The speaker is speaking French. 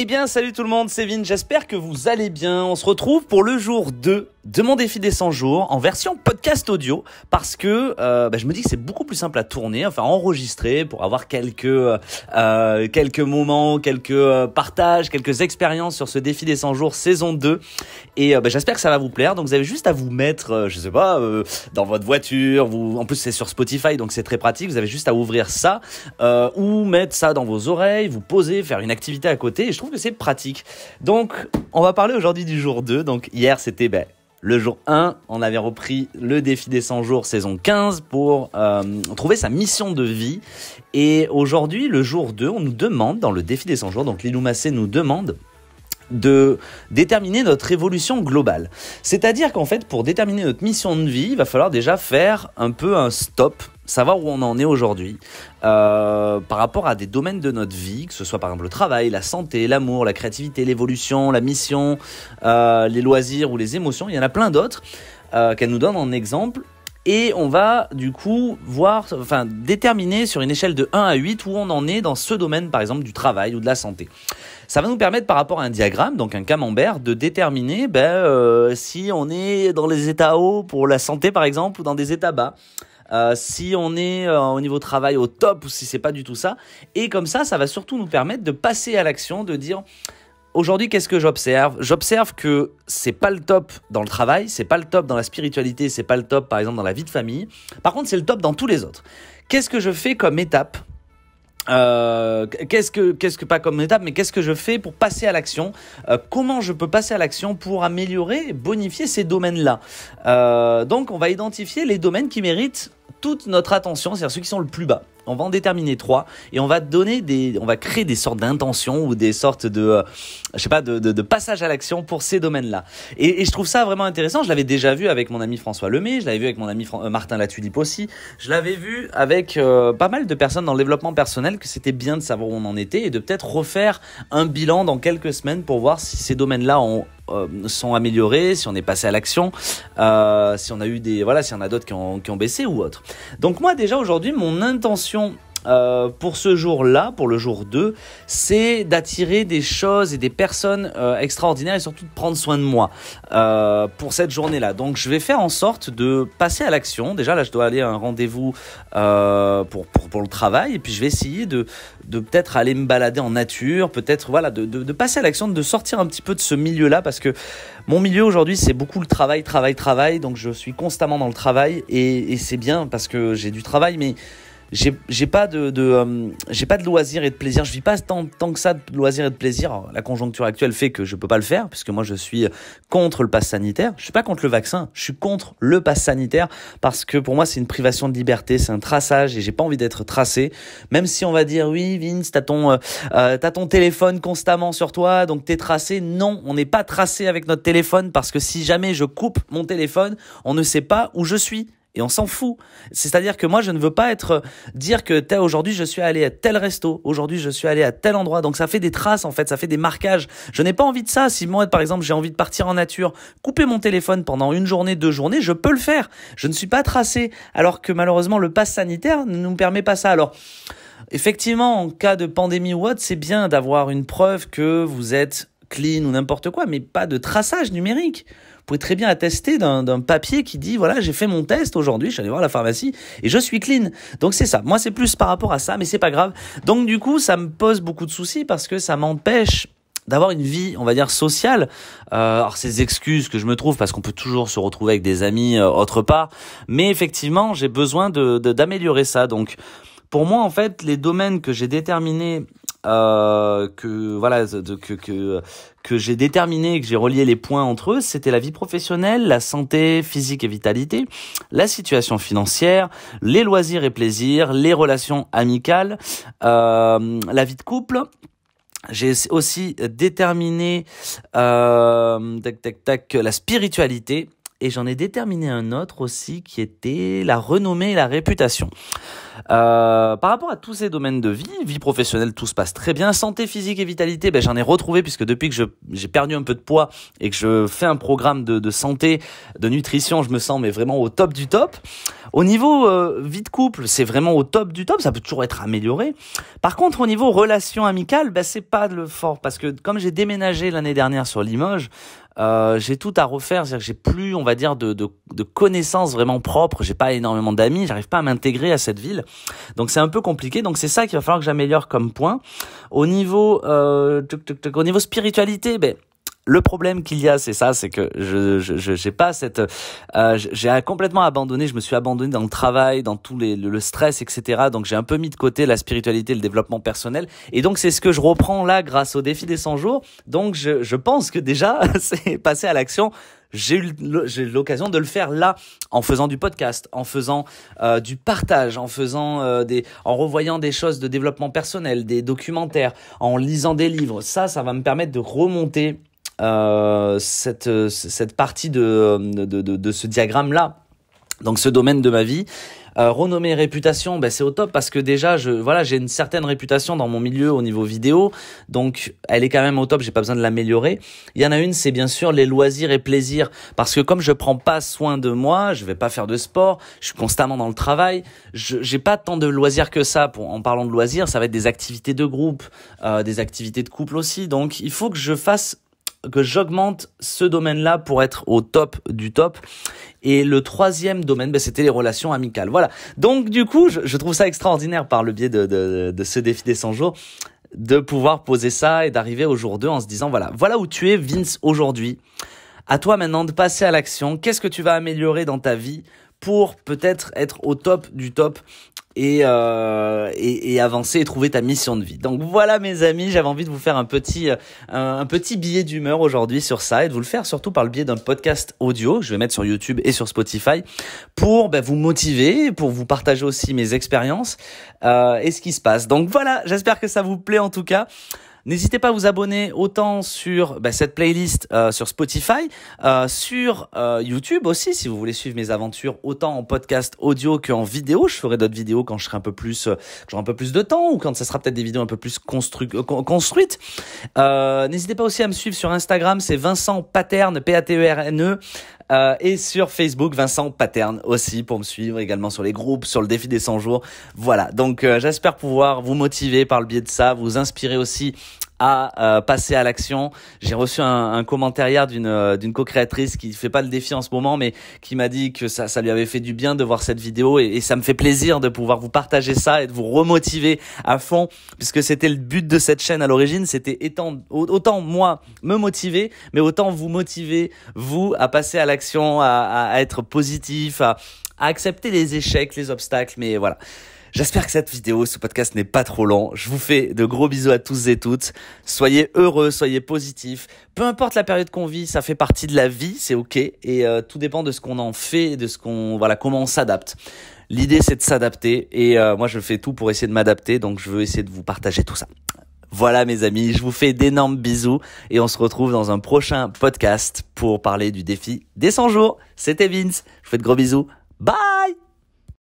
Eh bien, salut tout le monde, c'est Vin, j'espère que vous allez bien. On se retrouve pour le jour 2 de mon défi des 100 jours en version podcast audio parce que euh, bah, je me dis que c'est beaucoup plus simple à tourner, enfin enregistrer pour avoir quelques euh, euh, quelques moments, quelques partages, quelques expériences sur ce défi des 100 jours saison 2 et bah, j'espère que ça va vous plaire. Donc vous avez juste à vous mettre je sais pas dans votre voiture, vous en plus c'est sur Spotify donc c'est très pratique, vous avez juste à ouvrir ça ou mettre ça dans vos oreilles, vous poser, faire une activité à côté et je trouve que c'est pratique. Donc on va parler aujourd'hui du jour 2. Donc hier c'était bah, le jour 1, on avait repris le défi des 100 jours saison 15 pour euh, trouver sa mission de vie. Et aujourd'hui, le jour 2, on nous demande, dans le défi des 100 jours, donc Lilou Massé nous demande de déterminer notre évolution globale. C'est-à-dire qu'en fait, pour déterminer notre mission de vie, il va falloir déjà faire un peu un stop, savoir où on en est aujourd'hui euh, par rapport à des domaines de notre vie, que ce soit par exemple le travail, la santé, l'amour, la créativité, l'évolution, la mission, euh, les loisirs ou les émotions. Il y en a plein d'autres euh, qu'elle nous donne en exemple et on va du coup voir, enfin déterminer sur une échelle de 1 à 8 où on en est dans ce domaine par exemple du travail ou de la santé. Ça va nous permettre par rapport à un diagramme, donc un camembert, de déterminer ben, euh, si on est dans les états hauts pour la santé par exemple ou dans des états bas. Euh, si on est euh, au niveau travail au top ou si c'est pas du tout ça. Et comme ça, ça va surtout nous permettre de passer à l'action, de dire aujourd'hui qu'est-ce que j'observe J'observe que c'est pas le top dans le travail, c'est pas le top dans la spiritualité, c'est pas le top par exemple dans la vie de famille. Par contre, c'est le top dans tous les autres. Qu'est-ce que je fais comme étape euh, qu'est-ce que pas comme étape, mais qu'est-ce que je fais pour passer à l'action euh, Comment je peux passer à l'action pour améliorer, et bonifier ces domaines-là euh, Donc, on va identifier les domaines qui méritent toute notre attention, c'est-à-dire ceux qui sont le plus bas on va en déterminer trois et on va donner des, on va créer des sortes d'intentions ou des sortes de, euh, je sais pas, de, passage à l'action pour ces domaines-là. Et, je trouve ça vraiment intéressant. Je l'avais déjà vu avec mon ami François Lemay, je l'avais vu avec mon ami euh, Martin Latulipe aussi, je l'avais vu avec euh, pas mal de personnes dans le développement personnel que c'était bien de savoir où on en était et de peut-être refaire un bilan dans quelques semaines pour voir si ces domaines-là ont euh, sont améliorés, si on est passé à l'action, euh, si on a eu des voilà, si on a d'autres qui ont, qui ont baissé ou autre. Donc moi déjà aujourd'hui, mon intention euh, pour ce jour-là, pour le jour 2, c'est d'attirer des choses et des personnes euh, extraordinaires et surtout de prendre soin de moi euh, pour cette journée-là. Donc je vais faire en sorte de passer à l'action. Déjà là, je dois aller à un rendez-vous pour, pour, pour, le travail et puis je vais essayer de, de peut-être aller me balader en nature, peut-être voilà, de, passer à l'action, de sortir un petit peu de ce milieu-là parce que mon milieu aujourd'hui, c'est beaucoup le travail, travail, travail. Donc je suis constamment dans le travail et, et c'est bien parce que j'ai du travail, mais j'ai pas de, de euh, j'ai pas de loisirs et de plaisir. Je vis pas tant, tant que ça de loisirs et de plaisir. la conjoncture actuelle fait que je peux pas le faire puisque moi je suis contre le pass sanitaire. Je suis pas contre le vaccin. Je suis contre le pass sanitaire parce que pour moi c'est une privation de liberté, c'est un traçage et j'ai pas envie d'être tracé. Même si on va dire oui, Vince, t'as ton euh, euh, t'as ton téléphone constamment sur toi, donc t'es tracé. Non, on n'est pas tracé avec notre téléphone parce que si jamais je coupe mon téléphone, on ne sait pas où je suis. Et on s'en fout. C'est-à-dire que moi, je ne veux pas être euh, dire que aujourd'hui, je suis allé à tel resto, aujourd'hui, je suis allé à tel endroit. Donc ça fait des traces, en fait, ça fait des marquages. Je n'ai pas envie de ça. Si moi, par exemple, j'ai envie de partir en nature, couper mon téléphone pendant une journée, deux journées, je peux le faire. Je ne suis pas tracé. Alors que malheureusement, le pass sanitaire ne nous permet pas ça. Alors, effectivement, en cas de pandémie ou autre, c'est bien d'avoir une preuve que vous êtes clean ou n'importe quoi, mais pas de traçage numérique. Vous pouvez très bien attester d'un papier qui dit, voilà, j'ai fait mon test aujourd'hui, je suis allé voir la pharmacie et je suis clean. Donc c'est ça. Moi, c'est plus par rapport à ça, mais c'est pas grave. Donc du coup, ça me pose beaucoup de soucis parce que ça m'empêche d'avoir une vie, on va dire, sociale. Euh, alors, ces excuses que je me trouve, parce qu'on peut toujours se retrouver avec des amis euh, autre part, mais effectivement, j'ai besoin d'améliorer ça. Donc, pour moi, en fait, les domaines que j'ai déterminés euh, que voilà de, que que, que j'ai déterminé que j'ai relié les points entre eux c'était la vie professionnelle la santé physique et vitalité la situation financière les loisirs et plaisirs les relations amicales euh, la vie de couple j'ai aussi déterminé euh, tac tac tac la spiritualité et j'en ai déterminé un autre aussi qui était la renommée et la réputation. Euh, par rapport à tous ces domaines de vie, vie professionnelle, tout se passe très bien. Santé physique et vitalité, ben, j'en ai retrouvé puisque depuis que j'ai perdu un peu de poids et que je fais un programme de, santé, de nutrition, je me sens mais vraiment au top du top. Au niveau euh, vie de couple, c'est vraiment au top du top. Ça peut toujours être amélioré. Par contre, au niveau relation amicales, ben, c'est pas le fort parce que comme j'ai déménagé l'année dernière sur Limoges, euh, j'ai tout à refaire, c'est-à-dire que j'ai plus, on va dire, de, de, connaissances vraiment propres. J'ai pas énormément d'amis, j'arrive pas à m'intégrer à cette ville, donc c'est un peu compliqué. Donc c'est ça qu'il va falloir que j'améliore comme point. Au niveau, euh, au niveau spiritualité, ben le problème qu'il y a, c'est ça, c'est que je j'ai je, pas cette, euh, j'ai complètement abandonné. Je me suis abandonné dans le travail, dans tous les, le, stress, etc. Donc j'ai un peu mis de côté la spiritualité, le développement personnel. Et donc c'est ce que je reprends là grâce au défi des 100 jours. Donc je, je pense que déjà c'est passé à l'action j'ai eu l'occasion de le faire là en faisant du podcast, en faisant euh, du partage, en faisant euh, des, en revoyant des choses de développement personnel, des documentaires, en lisant des livres. Ça, ça va me permettre de remonter euh, cette, euh, cette partie de, de, de, ce diagramme-là, donc ce domaine de ma vie. Euh, renommée réputation, ben c'est au top parce que déjà, je, voilà, j'ai une certaine réputation dans mon milieu au niveau vidéo, donc elle est quand même au top. J'ai pas besoin de l'améliorer. Il y en a une, c'est bien sûr les loisirs et plaisirs, parce que comme je prends pas soin de moi, je vais pas faire de sport, je suis constamment dans le travail, j'ai pas tant de loisirs que ça. Pour, en parlant de loisirs, ça va être des activités de groupe, des activités de couple aussi. Donc il faut que je fasse que j'augmente ce domaine-là pour être au top du top. Et le troisième domaine, ben, c'était les relations amicales. Voilà. Donc du coup, je, trouve ça extraordinaire par le biais de, de, ce défi des 100 jours de pouvoir poser ça et d'arriver au jour 2 en se disant voilà, voilà où tu es Vince aujourd'hui. À toi maintenant de passer à l'action. Qu'est-ce que tu vas améliorer dans ta vie pour peut-être être au top du top euh, et, avancer et trouver ta mission de vie. Donc voilà mes amis, j'avais envie de vous faire un petit, euh, un, petit billet d'humeur aujourd'hui sur ça et de vous le faire surtout par le biais d'un podcast audio, je vais mettre sur YouTube et sur Spotify, pour bah, vous motiver, pour vous partager aussi mes expériences euh, et ce qui se passe. Donc voilà, j'espère que ça vous plaît en tout cas. N'hésitez pas à vous abonner autant sur bah, cette playlist euh, sur Spotify, euh, sur euh, YouTube aussi, si vous voulez suivre mes aventures autant en podcast audio qu'en vidéo. Je ferai d'autres vidéos quand je serai un peu plus, j'aurai un peu plus de temps ou quand ce sera peut-être des vidéos un peu plus construites. N'hésitez pas aussi à me suivre sur Instagram, c'est Vincent Paterne, P-A-T-E-R-N-E. Euh, et sur Facebook, Vincent Paterne aussi pour me suivre également sur les groupes, sur le défi des 100 jours. Voilà, donc euh, j'espère pouvoir vous motiver par le biais de ça, vous inspirer aussi à euh, passer à l'action. J'ai reçu un, commentaire hier d'une euh, d'une co-créatrice qui fait pas le défi en ce moment, mais qui m'a dit que ça, ça lui avait fait du bien de voir cette vidéo et, ça me fait plaisir de pouvoir vous partager ça et de vous remotiver à fond, puisque c'était le but de cette chaîne à l'origine, c'était étant autant moi me motiver, mais autant vous motiver vous à passer à l'action, à, être positif, à, à accepter les échecs, les obstacles, mais voilà. J'espère que cette vidéo, ce podcast n'est pas trop lent. Je vous fais de gros bisous à tous et toutes. Soyez heureux, soyez positifs. Peu importe la période qu'on vit, ça fait partie de la vie, c'est ok. Et euh, tout dépend de ce qu'on en fait, de ce qu'on, voilà, comment on s'adapte. L'idée, c'est de s'adapter. Et euh, moi, je fais tout pour essayer de m'adapter. Donc, je veux essayer de vous partager tout ça. Voilà mes amis, je vous fais d'énormes bisous et on se retrouve dans un prochain podcast pour parler du défi des 100 jours. C'était Vince, je vous fais de gros bisous. Bye